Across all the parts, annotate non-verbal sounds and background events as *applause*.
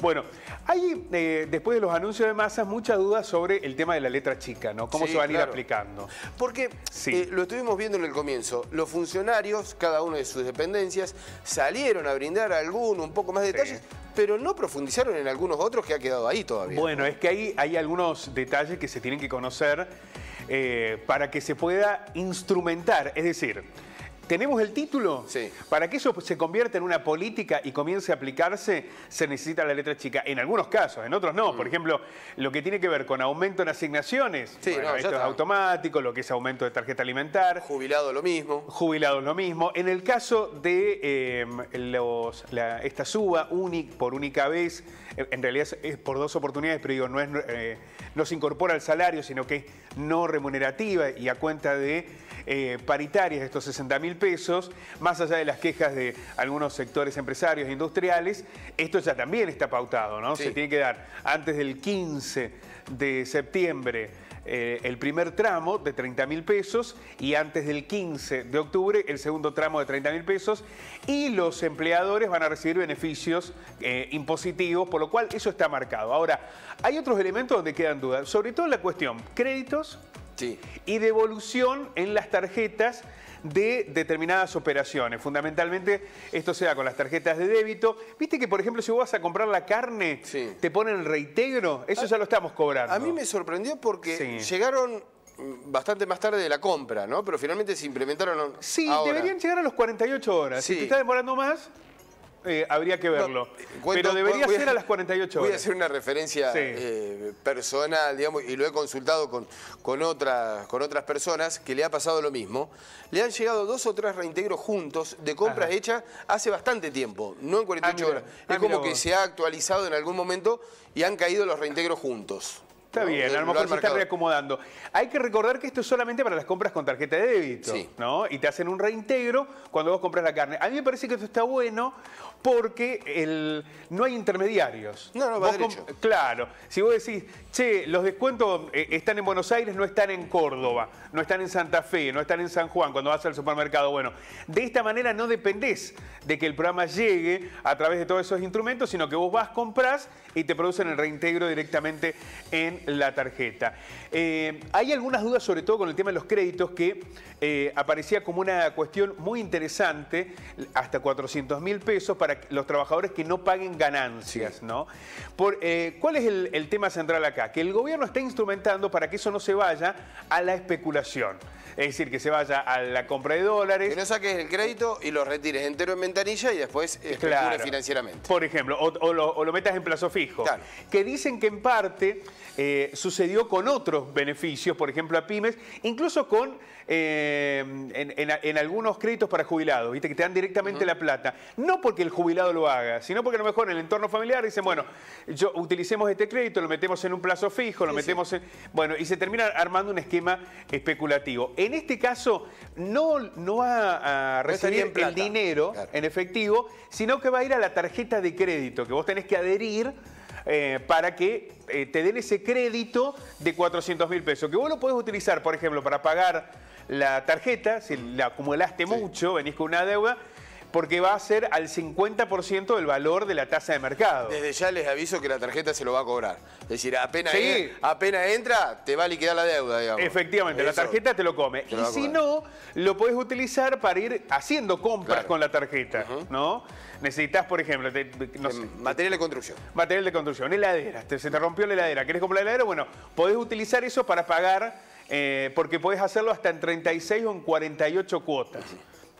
Bueno, hay eh, después de los anuncios de masas muchas dudas sobre el tema de la letra chica, ¿no? ¿Cómo se van a ir aplicando? Porque eh, lo estuvimos viendo en el comienzo, los funcionarios, cada uno de sus dependencias, salieron a brindar alguno, un poco más de detalles, pero no profundizaron en algunos otros que ha quedado ahí todavía. Bueno, es que ahí hay algunos detalles que se tienen que conocer eh, para que se pueda instrumentar. Es decir, ¿Tenemos el título? Sí. Para que eso se convierta en una política y comience a aplicarse, se necesita la letra chica. En algunos casos, en otros no. Mm. Por ejemplo, lo que tiene que ver con aumento en asignaciones. esto es automático, lo que es aumento de tarjeta alimentar. Jubilado lo mismo. Jubilado lo mismo. En el caso de eh, los, esta suba única por única vez, eh, en realidad es por dos oportunidades, pero digo, no, es, eh, no se incorpora al salario, sino que es no remunerativa y a cuenta de eh, paritarias, estos 60 mil pesos, más allá de las quejas de algunos sectores empresarios e industriales, esto ya también está pautado, ¿no? Se tiene que dar antes del 15 de septiembre eh, el primer tramo de 30 mil pesos y antes del 15 de octubre el segundo tramo de 30 mil pesos y los empleadores van a recibir beneficios eh, impositivos, por lo cual eso está marcado. Ahora, hay otros elementos donde quedan dudas, sobre todo en la cuestión créditos y devolución en las tarjetas de determinadas operaciones. Fundamentalmente esto se da con las tarjetas de débito. Viste que, por ejemplo, si vos vas a comprar la carne, te ponen el reintegro. Eso ah, ya lo estamos cobrando. A mí me sorprendió porque llegaron bastante más tarde de la compra, ¿no? Pero finalmente se implementaron Sí, deberían llegar a los 48 horas. Si te está demorando más, eh, habría que verlo. Pero debería ser a, las 48 horas. Voy a hacer una referencia eh, personal, digamos, y lo he consultado con, con, otras, con otras personas que le ha pasado lo mismo. Le han llegado dos o tres reintegros juntos de compras hechas hace bastante tiempo, no en 48 ah, horas. Ah, es como que se ha actualizado en algún momento y han caído los reintegros juntos. Está bien, a lo mejor se está reacomodando. Hay que recordar que esto es solamente para las compras con tarjeta de débito, ¿no? Y te hacen un reintegro cuando vos compras la carne. A mí me parece que esto está bueno porque el, no hay intermediarios. No, no, va derecho. Claro. Si vos decís, che, los descuentos eh, están en Buenos Aires, no están en Córdoba, no están en Santa Fe, no están en San Juan, cuando vas al supermercado. Bueno, de esta manera no dependés de que el programa llegue a través de todos esos instrumentos, sino que vos vas, compras y te producen el reintegro directamente en la tarjeta. Eh, hay algunas dudas, sobre todo con el tema de los créditos, que eh, aparecía como una cuestión muy interesante, hasta 400 mil pesos para los trabajadores que no paguen ganancias, ¿no? Por, eh, ¿Cuál es el, tema central acá? Que el gobierno está instrumentando para que eso no se vaya a la especulación. Es decir, que se vaya a la compra de dólares. Que no saques el crédito y lo retires entero en ventanilla y después claro. financieramente. Por ejemplo, o, lo, metas en plazo fijo. Que dicen que en parte... Eh, sucedió con otros beneficios, por ejemplo a pymes, incluso con eh, en, algunos créditos para jubilados, ¿viste? que te dan directamente la plata. No porque el jubilado lo haga, sino porque a lo mejor en el entorno familiar dicen, bueno, yo utilicemos este crédito, lo metemos en un plazo fijo, lo metemos en... Bueno, y se termina armando un esquema especulativo. En este caso, no, no va a recibir el dinero en efectivo, sino que va a ir a la tarjeta de crédito, que vos tenés que adherir eh, para que eh, te den ese crédito de 400 mil pesos, que vos lo podés utilizar, por ejemplo, para pagar la tarjeta, si la acumulaste mucho, venís con una deuda, porque va a ser al 50% del valor de la tasa de mercado. Desde ya les aviso que la tarjeta se lo va a cobrar. Es decir, apenas, apenas entra, te va a liquidar la deuda, digamos. Efectivamente, la tarjeta te lo come. y si no, lo puedes utilizar para ir haciendo compras con la tarjeta, ¿no? Necesitas, por ejemplo, no sé, material de construcción. Material de construcción, heladera. se te rompió la heladera. ¿Querés comprar la heladera? Bueno, podés utilizar eso para pagar, eh, porque podés hacerlo hasta en 36 o en 48 cuotas.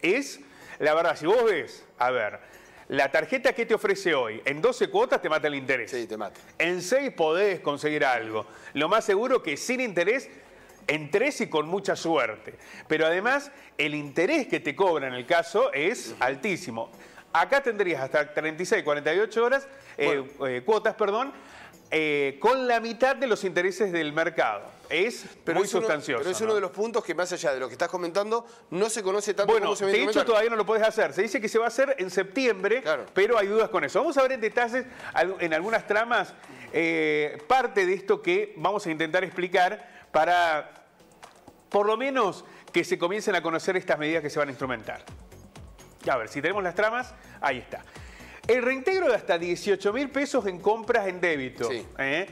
Es la verdad, si vos ves, a ver, la tarjeta que te ofrece hoy, en 12 cuotas te mata el interés. Sí, te mata. En 6 podés conseguir algo. Lo más seguro que sin interés, en 3 y con mucha suerte. Pero además, el interés que te cobra en el caso es altísimo. Acá tendrías hasta 36, 48 horas, eh, eh, cuotas, perdón, eh, con la mitad de los intereses del mercado. Es muy sustancioso. pero es uno de los puntos que, más allá de lo que estás comentando, no se conoce tanto bueno, se de hecho todavía no lo puedes hacer. Se dice que se va a hacer en septiembre, pero hay dudas con eso. Vamos a ver en detalles, en algunas tramas, eh, parte de esto que vamos a intentar explicar para, por lo menos, que se comiencen a conocer estas medidas que se van a instrumentar. A ver, si tenemos las tramas, ahí está. El reintegro de hasta 18 mil pesos en compras en débito. ¿eh?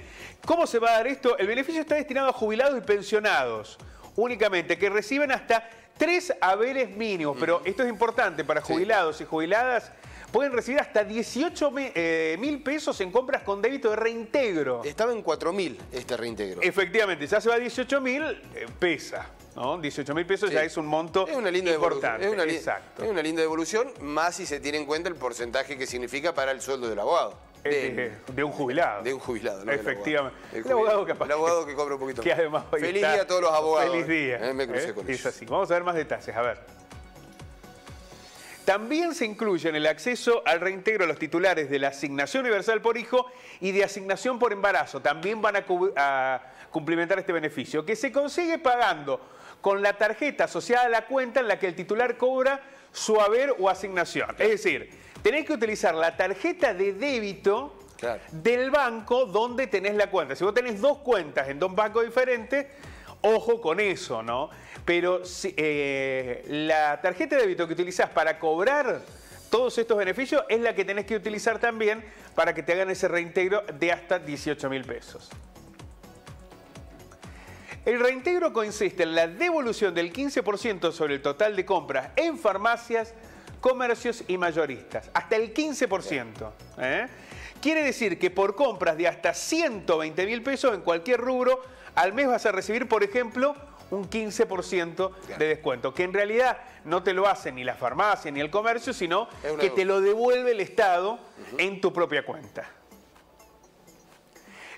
¿Cómo se va a dar esto? El beneficio está destinado a jubilados y pensionados únicamente, que reciben hasta tres haberes mínimos. Pero esto es importante para jubilados y jubiladas pueden recibir hasta 18 eh, mil pesos en compras con débito de reintegro. Estaba en 4 mil este reintegro. Efectivamente, ya se va a 18 mil, eh, pesa. ¿no? 18 mil pesos ya es un monto es una linda importante. Es una, Exacto. es una linda devolución, más si se tiene en cuenta el porcentaje que significa para el sueldo del abogado. Eh, de, un jubilado. De un jubilado. No Efectivamente. El abogado, El abogado que cobra un poquito. *laughs* Feliz día a todos los abogados. Feliz día. me crucé con eso. Vamos a ver más detalles. A ver. También se incluye en el acceso al reintegro a los titulares de la asignación universal por hijo y de asignación por embarazo. También van a, cumplimentar este beneficio, que se consigue pagando con la tarjeta asociada a la cuenta en la que el titular cobra su haber o asignación. Es decir, tenés que utilizar la tarjeta de débito del banco donde tenés la cuenta. Si vos tenés dos cuentas en dos bancos diferentes, Ojo con eso, ¿no? Pero eh, la tarjeta de débito que utilizás para cobrar todos estos beneficios es la que tenés que utilizar también para que te hagan ese reintegro de hasta 18 mil pesos. El reintegro consiste en la devolución del 15% sobre el total de compras en farmacias, comercios y mayoristas, hasta el 15%. ¿eh? Quiere decir que por compras de hasta 120 mil pesos en cualquier rubro al mes vas a recibir, por ejemplo, un 15% de descuento, que en realidad no te lo hace ni la farmacia ni el comercio, sino que te lo devuelve el Estado en tu propia cuenta.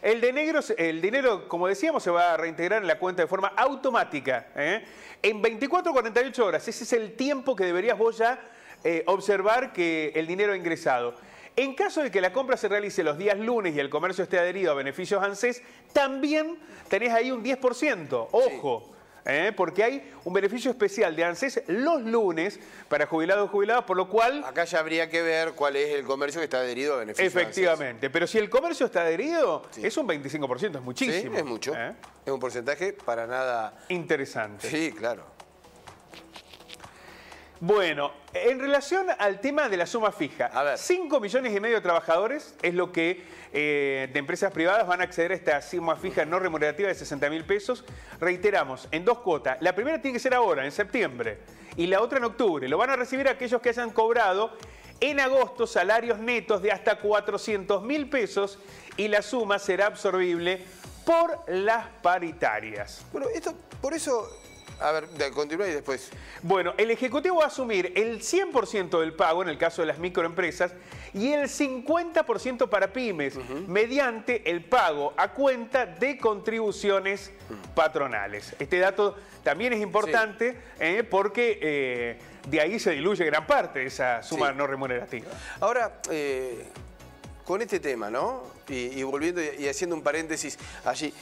El, dinero, como decíamos, se va a reintegrar en la cuenta de forma automática. ¿eh? En 24 48 horas, ese es el tiempo que deberías vos ya eh, observar que el dinero ha ingresado. En caso de que la compra se realice los días lunes y el comercio esté adherido a beneficios ANSES, también tenés ahí un 10%. Ojo. ¿eh? porque hay un beneficio especial de ANSES los lunes para jubilados y jubiladas, por lo cual... Acá ya habría que ver cuál es el comercio que está adherido a beneficios Efectivamente, pero si el comercio está adherido, es un 25%, es muchísimo. Sí, es mucho. ¿eh? Es un porcentaje para nada... Interesante. Sí, claro. Bueno, en relación al tema de la suma fija, 5 millones y medio de trabajadores es lo que eh, de empresas privadas van a acceder a esta suma fija no remunerativa de 60 mil pesos. Reiteramos, en dos cuotas. La primera tiene que ser ahora, en septiembre, y la otra en octubre. Lo van a recibir aquellos que hayan cobrado en agosto salarios netos de hasta 400 mil pesos y la suma será absorbible por las paritarias. Bueno, esto, por eso a ver, continúa y después. Bueno, el Ejecutivo va a asumir el 100% del pago, en el caso de las microempresas, y el 50% para pymes, mediante el pago a cuenta de contribuciones mm. patronales. Este dato también es importante eh, porque eh, de ahí se diluye gran parte de esa suma no remunerativa. Ahora... Eh, con este tema, ¿no? Y, volviendo y haciendo un paréntesis allí,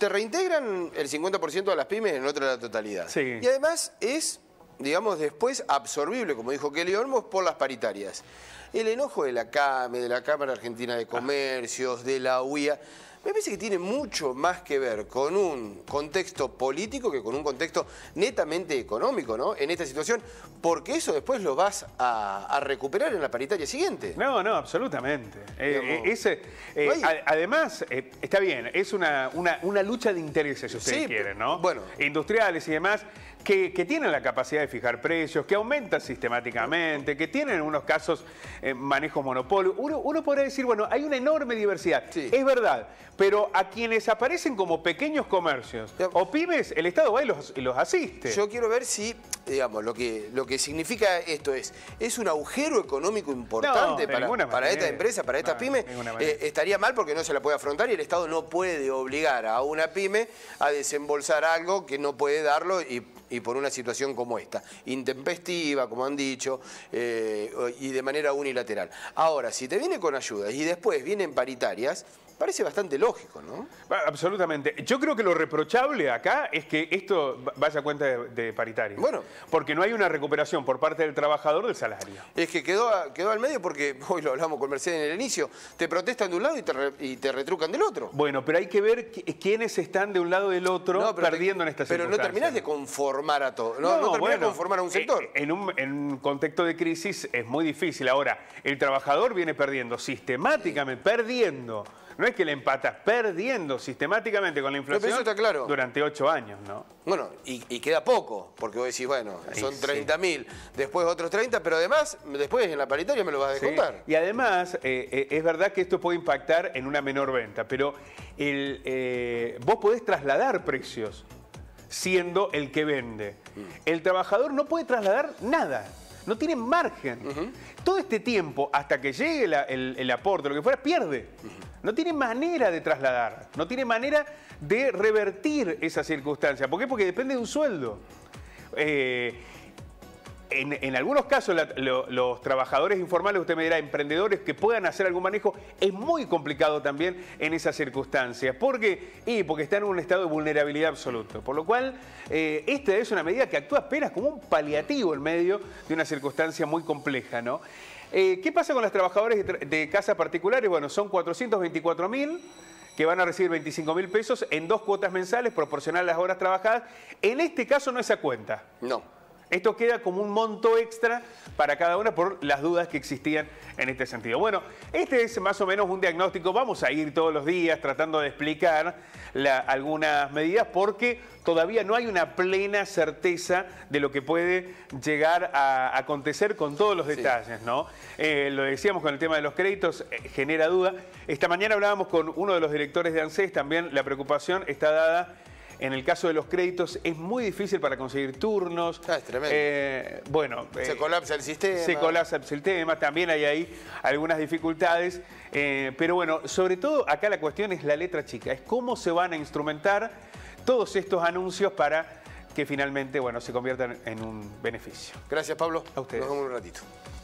te reintegran el 50% de las pymes, en otra la totalidad. Y además es, digamos, después absorbible, como dijo Kelly Olmos, por las paritarias. El enojo de la CAME, de la Cámara Argentina de Comercios, de la UIA me parece que tiene mucho más que ver con un contexto político que con un contexto netamente económico, ¿no? En esta situación, porque eso después lo vas a, recuperar en la paritaria siguiente. No, no, absolutamente. Eh, eh, eh, además, está bien, es una, una, lucha de intereses, si ustedes quieren, ¿no? Bueno. Industriales y demás que, tienen la capacidad de fijar precios, que aumentan sistemáticamente, que tienen en unos casos eh, manejos monopolio. Uno, uno podría decir, bueno, hay una enorme diversidad. Es verdad, pero a quienes aparecen como pequeños comercios o pymes, el Estado va y los, y los asiste. Yo quiero ver si digamos, lo que, lo que significa esto es, es un agujero económico importante para, esta empresa, para esta pyme, pymes. Eh, estaría mal porque no se la puede afrontar y el Estado no puede obligar a una pyme a desembolsar algo que no puede darlo y por una situación como esta, intempestiva, como han dicho, eh, y de manera unilateral. Ahora, si te viene con ayudas y después vienen paritarias, Parece bastante lógico, ¿no? Absolutamente. Yo creo que lo reprochable acá es que esto vaya a cuenta de, paritario. Bueno. Porque no hay una recuperación por parte del trabajador del salario. Es que quedó, quedó al medio porque, *laughs* hoy lo hablamos con Mercedes en el inicio, te protestan de un lado y te, retrucan del otro. Bueno, pero hay que ver quiénes están de un lado y del otro perdiendo en esta situación. Pero no terminás de conformar a todo. No, no, de conformar a un eh, sector. Eh, en un, contexto de crisis es muy difícil. Ahora, el trabajador viene perdiendo sistemáticamente, perdiendo no es que le empatas perdiendo sistemáticamente con la inflación claro. durante ocho años, ¿no? Bueno, y, queda poco, porque vos decís, bueno, son 30.000, mil, después otros 30, pero además, después en la paritaria me lo vas a descontar. Y además, eh, eh, es verdad que esto puede impactar en una menor venta, pero el, eh, vos podés trasladar precios siendo el que vende. Mm. El trabajador no puede trasladar nada no tiene margen. Todo este tiempo, hasta que llegue el, aporte, lo que fuera, pierde. No tiene manera de trasladar, no tiene manera de revertir esa circunstancia. ¿Por qué? Porque depende de un sueldo. Eh, en, algunos casos, los trabajadores informales, usted me dirá, emprendedores que puedan hacer algún manejo, es muy complicado también en esas circunstancias. ¿Por qué? Y porque están en un estado de vulnerabilidad absoluto. Por lo cual, eh, esta es una medida que actúa apenas como un paliativo en medio de una circunstancia muy compleja, ¿no? Eh, ¿Qué pasa con los trabajadores de, casa casas particulares? Bueno, son 424 mil que van a recibir 25 mil pesos en dos cuotas mensales proporcional a las horas trabajadas. En este caso no es a cuenta. No. Esto queda como un monto extra para cada una por las dudas que existían en este sentido. Bueno, este es más o menos un diagnóstico. Vamos a ir todos los días tratando de explicar algunas medidas porque todavía no hay una plena certeza de lo que puede llegar a acontecer con todos los detalles, ¿no? Eh, lo decíamos con el tema de los créditos, eh, genera duda. Esta mañana hablábamos con uno de los directores de ANSES, también la preocupación está dada en el caso de los créditos es muy difícil para conseguir turnos. Ah, es tremendo. Eh, bueno. Se eh, colapsa el sistema. Se colapsa el sistema, también hay ahí algunas dificultades. Eh, pero bueno, sobre todo acá la cuestión es la letra chica, es cómo se van a instrumentar todos estos anuncios para que finalmente, bueno, se conviertan en un beneficio. Gracias, Pablo. A ustedes. Nos vemos un ratito.